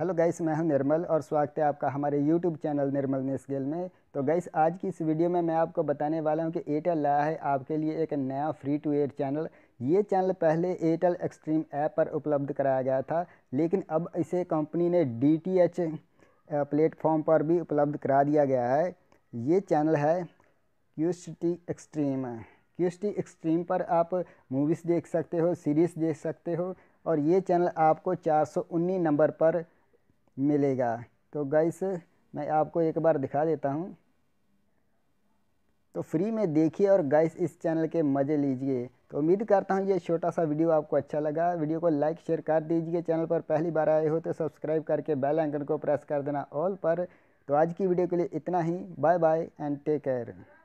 hello guys मैं हूं निर्मल और स्वागत है आपका हमारे यूट्यूब चैनल निर्मल ने स्केल में तो गाइस आज की इस वीडियो में मैं आपको बताने वाला हूं कि एयरटेल लाया है आपके लिए एक नया फ्री टू एयर चैनल ये चैनल पहले एयरटेल एक्सट्रीम ऐप पर उपलब्ध कराया गया था लेकिन अब इसे कंपनी ने डी टी एच प्लेटफॉर्म पर भी उपलब्ध करा दिया गया है ये चैनल है क्यूसटी एक्सट्रीम क्यूसटी एक्सट्रीम पर आप मूवीज़ देख सकते हो सीरीज़ देख सकते हो और ये चैनल आपको उन्नीस नंबर पर मिलेगा तो गैस मैं आपको एक बार दिखा देता हूँ तो फ्री में देखिए और गैस इस चैनल के मज़े लीजिए तो उम्मीद करता हूँ ये छोटा सा वीडियो आपको अच्छा लगा वीडियो को लाइक शेयर कर दीजिए चैनल पर पहली बार आए हो तो सब्सक्राइब करके बेल आइकन को प्रेस कर देना ऑल पर तो आज की वीडियो के लिए इतना ही bye bye and take care